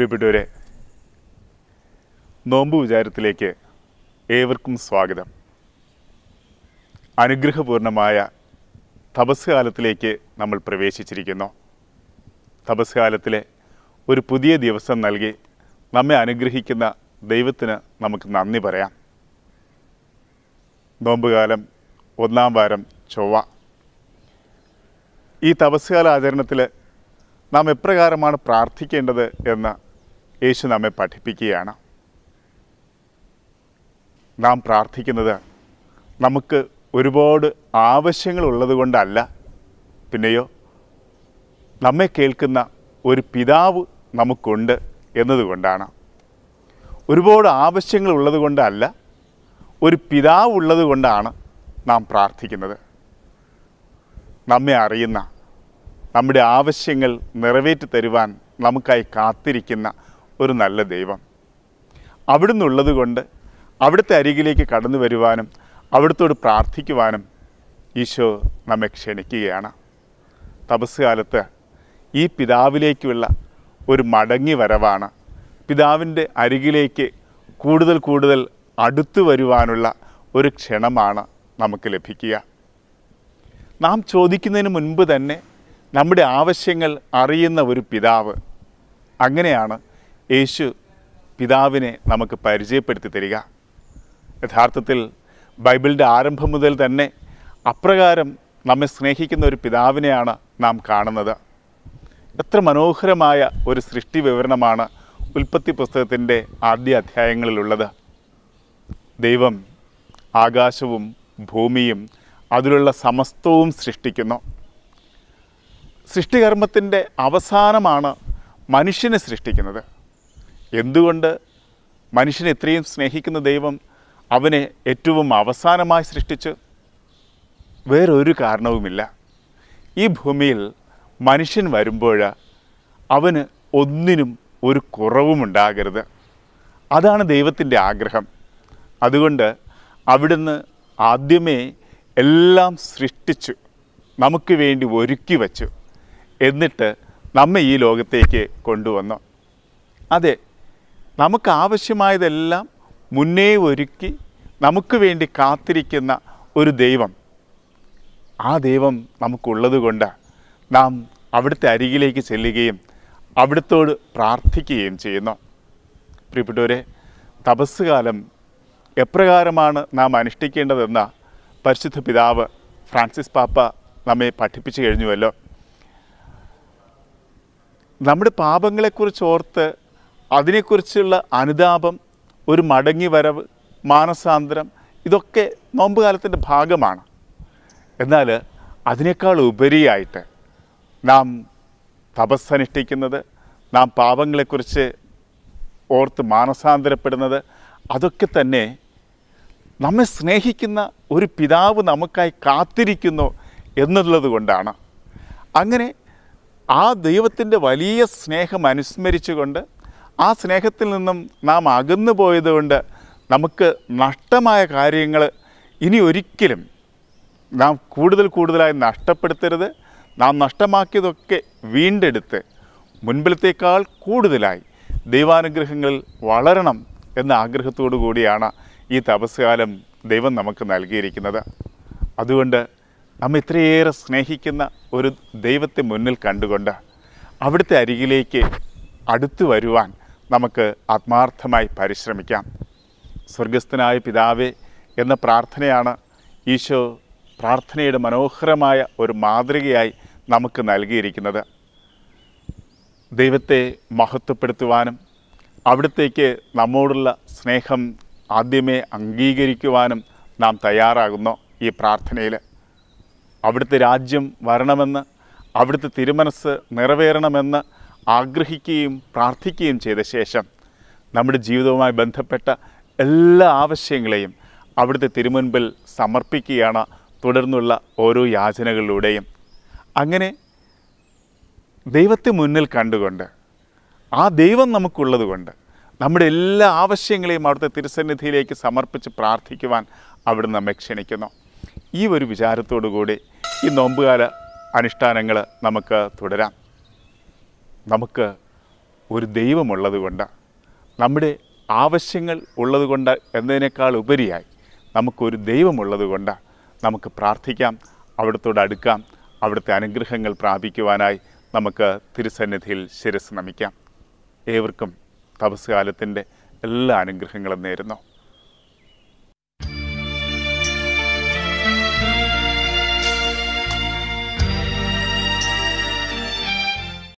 പ്രിയപ്പെട്ടവരെ നോമ്പ് വിചാരത്തിലേക്ക് ഏവർക്കും സ്വാഗതം അനുഗ്രഹപൂർണമായ തപസ്കാലത്തിലേക്ക് നമ്മൾ പ്രവേശിച്ചിരിക്കുന്നു തപസ്കാലത്തിലെ ഒരു പുതിയ ദിവസം നൽകി നമ്മെ അനുഗ്രഹിക്കുന്ന ദൈവത്തിന് നമുക്ക് നന്ദി പറയാം നോമ്പുകാലം ഒന്നാം വാരം ചൊവ്വ ഈ തപസ്കാല ആചരണത്തിൽ നാം എപ്രകാരമാണ് പ്രാർത്ഥിക്കേണ്ടത് എന്ന് യേശു നമ്മെ പഠിപ്പിക്കുകയാണ് നാം പ്രാർത്ഥിക്കുന്നത് നമുക്ക് ഒരുപാട് ആവശ്യങ്ങളുള്ളത് കൊണ്ടല്ല പിന്നെയോ നമ്മെ കേൾക്കുന്ന ഒരു പിതാവ് നമുക്കുണ്ട് എന്നതുകൊണ്ടാണ് ഒരുപാട് ആവശ്യങ്ങളുള്ളത് കൊണ്ടല്ല ഒരു പിതാവ് ഉള്ളത് കൊണ്ടാണ് നാം പ്രാർത്ഥിക്കുന്നത് നമ്മെ അറിയുന്ന നമ്മുടെ ആവശ്യങ്ങൾ നിറവേറ്റി തരുവാൻ നമുക്കായി കാത്തിരിക്കുന്ന ഒരു നല്ല ദൈവം അവിടുന്ന് ഉള്ളത് കൊണ്ട് അവിടുത്തെ അരികിലേക്ക് കടന്നു വരുവാനും അവിടുത്തോട് പ്രാർത്ഥിക്കുവാനും ഈശോ നമ്മെ ക്ഷണിക്കുകയാണ് തപസ് കാലത്ത് ഈ പിതാവിലേക്കുള്ള ഒരു മടങ്ങി വരവാണ് പിതാവിൻ്റെ അരികിലേക്ക് കൂടുതൽ കൂടുതൽ അടുത്തു വരുവാനുള്ള ഒരു ക്ഷണമാണ് നമുക്ക് ലഭിക്കുക നാം ചോദിക്കുന്നതിന് മുൻപ് തന്നെ നമ്മുടെ ആവശ്യങ്ങൾ അറിയുന്ന ഒരു പിതാവ് അങ്ങനെയാണ് യേശു പിതാവിനെ നമുക്ക് പരിചയപ്പെടുത്തി തരിക യഥാർത്ഥത്തിൽ ബൈബിളിൻ്റെ ആരംഭം മുതൽ തന്നെ അപ്രകാരം നമ്മെ സ്നേഹിക്കുന്ന ഒരു പിതാവിനെയാണ് നാം കാണുന്നത് എത്ര മനോഹരമായ ഒരു സൃഷ്ടി വിവരണമാണ് ഉൽപ്പത്തി പുസ്തകത്തിൻ്റെ ആദ്യ അധ്യായങ്ങളിലുള്ളത് ദൈവം ആകാശവും ഭൂമിയും അതിലുള്ള സമസ്തവും സൃഷ്ടിക്കുന്നു സൃഷ്ടികർമ്മത്തിൻ്റെ അവസാനമാണ് മനുഷ്യനെ സൃഷ്ടിക്കുന്നത് എന്തുകൊണ്ട് മനുഷ്യനെ ഇത്രയും സ്നേഹിക്കുന്ന ദൈവം അവനെ ഏറ്റവും അവസാനമായി സൃഷ്ടിച്ച് വേറൊരു കാരണവുമില്ല ഈ ഭൂമിയിൽ മനുഷ്യൻ വരുമ്പോൾ അവന് ഒന്നിനും ഒരു കുറവുമുണ്ടാകരുത് അതാണ് ദൈവത്തിൻ്റെ ആഗ്രഹം അതുകൊണ്ട് അവിടുന്ന് ആദ്യമേ എല്ലാം സൃഷ്ടിച്ചു നമുക്ക് വേണ്ടി ഒരുക്കി വച്ചു എന്നിട്ട് നമ്മെ ഈ ലോകത്തേക്ക് കൊണ്ടുവന്നു അതെ നമുക്ക് ആവശ്യമായതെല്ലാം മുന്നേ ഒരുക്കി നമുക്ക് വേണ്ടി കാത്തിരിക്കുന്ന ഒരു ദൈവം ആ ദൈവം നമുക്കുള്ളത് കൊണ്ട് നാം അവിടുത്തെ അരികിലേക്ക് ചെല്ലുകയും അവിടുത്തോട് പ്രാർത്ഥിക്കുകയും ചെയ്യുന്നു പ്രിയപ്പെട്ടവരെ തപസ് കാലം എപ്രകാരമാണ് നാം അനുഷ്ഠിക്കേണ്ടതെന്ന പരിശുദ്ധ പിതാവ് ഫ്രാൻസിസ് പാപ്പ നമ്മെ പഠിപ്പിച്ചു കഴിഞ്ഞുവല്ലോ നമ്മുടെ പാപങ്ങളെക്കുറിച്ച് ഓർത്ത് അതിനെക്കുറിച്ചുള്ള അനുതാപം ഒരു മടങ്ങി വരവ് മാനസാന്തരം ഇതൊക്കെ നോമ്പുകാലത്തിൻ്റെ ഭാഗമാണ് എന്നാൽ അതിനേക്കാൾ ഉപരിയായിട്ട് നാം തപസ്സനുഷ്ഠിക്കുന്നത് നാം പാപങ്ങളെക്കുറിച്ച് ഓർത്ത് മാനസാന്തരപ്പെടുന്നത് അതൊക്കെ തന്നെ നമ്മെ സ്നേഹിക്കുന്ന ഒരു പിതാവ് നമുക്കായി കാത്തിരിക്കുന്നു എന്നുള്ളത് കൊണ്ടാണ് അങ്ങനെ ആ ദൈവത്തിൻ്റെ വലിയ സ്നേഹം അനുസ്മരിച്ചുകൊണ്ട് ആ സ്നേഹത്തിൽ നിന്നും നാം അകന്നു പോയതുകൊണ്ട് നമുക്ക് നഷ്ടമായ കാര്യങ്ങൾ ഇനി ഒരിക്കലും നാം കൂടുതൽ കൂടുതലായി നഷ്ടപ്പെടുത്തരുത് നാം നഷ്ടമാക്കിയതൊക്കെ വീണ്ടെടുത്ത് മുൻപിലത്തേക്കാൾ കൂടുതലായി ദൈവാനുഗ്രഹങ്ങളിൽ വളരണം എന്ന ആഗ്രഹത്തോടു കൂടിയാണ് ഈ തപസ്കാലം ദൈവം നമുക്ക് നൽകിയിരിക്കുന്നത് അതുകൊണ്ട് നമ്മൾ ഇത്രയേറെ സ്നേഹിക്കുന്ന ഒരു ദൈവത്തെ മുന്നിൽ കണ്ടുകൊണ്ട് അവിടുത്തെ അരികിലേക്ക് അടുത്തു വരുവാൻ നമുക്ക് ആത്മാർത്ഥമായി പരിശ്രമിക്കാം സ്വർഗസ്ഥനായ പിതാവേ എന്ന പ്രാർത്ഥനയാണ് ഈശോ പ്രാർത്ഥനയുടെ മനോഹരമായ ഒരു മാതൃകയായി നമുക്ക് നൽകിയിരിക്കുന്നത് ദൈവത്തെ മഹത്വപ്പെടുത്തുവാനും അവിടത്തേക്ക് നമ്മോടുള്ള സ്നേഹം ആദ്യമേ അംഗീകരിക്കുവാനും നാം തയ്യാറാകുന്നു ഈ പ്രാർത്ഥനയിൽ അവിടുത്തെ രാജ്യം വരണമെന്ന് അവിടുത്തെ തിരുമനസ് നിറവേറണമെന്ന് ആഗ്രഹിക്കുകയും പ്രാർത്ഥിക്കുകയും ചെയ്ത ശേഷം നമ്മുടെ ജീവിതവുമായി ബന്ധപ്പെട്ട എല്ലാ ആവശ്യങ്ങളെയും അവിടുത്തെ തിരുമുൻപിൽ സമർപ്പിക്കുകയാണ് തുടർന്നുള്ള ഓരോ യാചനകളിലൂടെയും അങ്ങനെ ദൈവത്തെ മുന്നിൽ കണ്ടുകൊണ്ട് ആ ദൈവം നമുക്കുള്ളത് കൊണ്ട് നമ്മുടെ എല്ലാ ആവശ്യങ്ങളെയും അവിടുത്തെ തിരുസന്നിധിയിലേക്ക് സമർപ്പിച്ച് പ്രാർത്ഥിക്കുവാൻ അവിടെ നമ്മെ ക്ഷണിക്കുന്നു ഈ ഒരു വിചാരത്തോടു കൂടി ഈ നോമ്പുകാല അനുഷ്ഠാനങ്ങൾ നമുക്ക് തുടരാം നമുക്ക് ഒരു ദൈവമുള്ളത് കൊണ്ട് നമ്മുടെ ആവശ്യങ്ങൾ ഉള്ളത് കൊണ്ട് എന്നതിനേക്കാൾ ഉപരിയായി നമുക്കൊരു ദൈവമുള്ളത് കൊണ്ട് നമുക്ക് പ്രാർത്ഥിക്കാം അവിടത്തോട് അടുക്കാം അവിടുത്തെ അനുഗ്രഹങ്ങൾ പ്രാപിക്കുവാനായി നമുക്ക് തിരുസന്നിധിയിൽ ശിരസ് നമിക്കാം ഏവർക്കും തപസ്കാലത്തിൻ്റെ എല്ലാ അനുഗ്രഹങ്ങളും നേരുന്നു